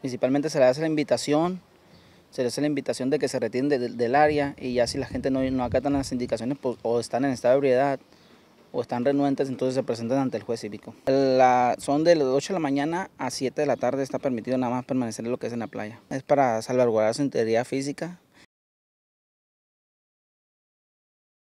Principalmente se le hace la invitación, se le hace la invitación de que se retiren del área y ya si la gente no, no acatan las indicaciones pues, o están en estado de ebriedad o están renuentes, entonces se presentan ante el juez cívico. son de las 8 de la mañana a 7 de la tarde, está permitido nada más permanecer en lo que es en la playa. Es para salvaguardar su integridad física,